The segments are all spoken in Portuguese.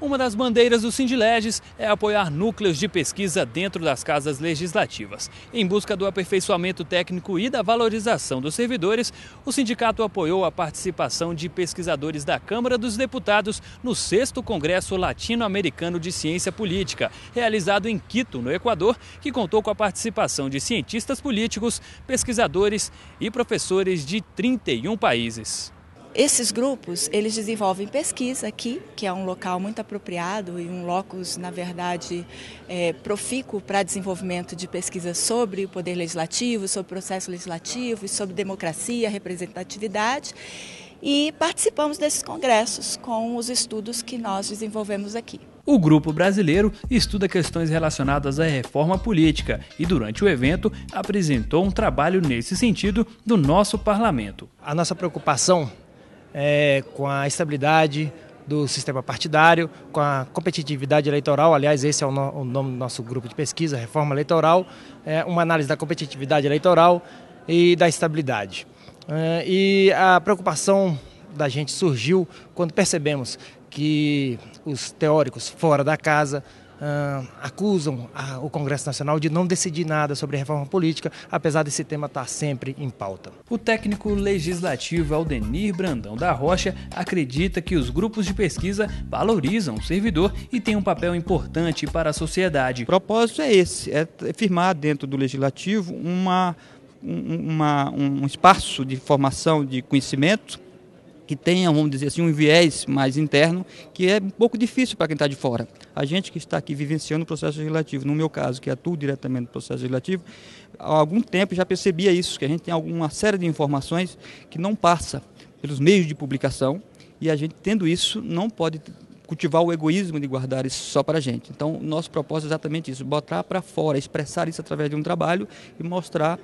Uma das bandeiras do Sindileges é apoiar núcleos de pesquisa dentro das casas legislativas. Em busca do aperfeiçoamento técnico e da valorização dos servidores, o sindicato apoiou a participação de pesquisadores da Câmara dos Deputados no 6 Congresso Latino-Americano de Ciência Política, realizado em Quito, no Equador, que contou com a participação de cientistas políticos, pesquisadores e professores de 31 países. Esses grupos, eles desenvolvem pesquisa aqui, que é um local muito apropriado e um locus, na verdade, é, profícuo para desenvolvimento de pesquisa sobre o poder legislativo, sobre o processo legislativo, e sobre democracia, representatividade. E participamos desses congressos com os estudos que nós desenvolvemos aqui. O grupo brasileiro estuda questões relacionadas à reforma política e, durante o evento, apresentou um trabalho nesse sentido do nosso parlamento. A nossa preocupação é, com a estabilidade do sistema partidário, com a competitividade eleitoral, aliás, esse é o, no, o nome do nosso grupo de pesquisa, Reforma Eleitoral, é, uma análise da competitividade eleitoral e da estabilidade. É, e a preocupação da gente surgiu quando percebemos que os teóricos fora da casa ah, acusam a, o Congresso Nacional de não decidir nada sobre reforma política, apesar desse tema estar tá sempre em pauta. O técnico legislativo Aldenir Brandão da Rocha acredita que os grupos de pesquisa valorizam o servidor e têm um papel importante para a sociedade. O propósito é esse, é firmar dentro do legislativo uma, uma um espaço de formação de conhecimento que tenha, vamos dizer assim, um viés mais interno, que é um pouco difícil para quem está de fora. A gente que está aqui vivenciando o processo legislativo, no meu caso, que atuo diretamente no processo legislativo, há algum tempo já percebia isso, que a gente tem alguma série de informações que não passa pelos meios de publicação, e a gente tendo isso não pode cultivar o egoísmo de guardar isso só para a gente. Então, nosso propósito é exatamente isso, botar para fora, expressar isso através de um trabalho e mostrar,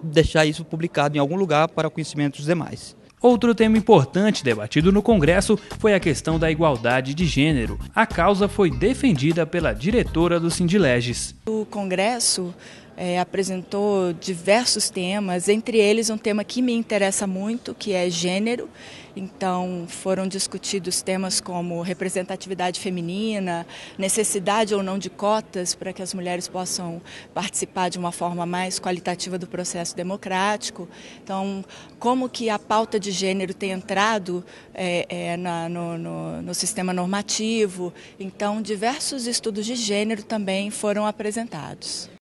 deixar isso publicado em algum lugar para o conhecimento dos demais. Outro tema importante debatido no Congresso foi a questão da igualdade de gênero. A causa foi defendida pela diretora do Sindileges. O Congresso é, apresentou diversos temas, entre eles um tema que me interessa muito, que é gênero. Então, foram discutidos temas como representatividade feminina, necessidade ou não de cotas para que as mulheres possam participar de uma forma mais qualitativa do processo democrático. Então, como que a pauta de gênero tem entrado é, é, na, no, no, no sistema normativo. Então, diversos estudos de gênero também foram apresentados.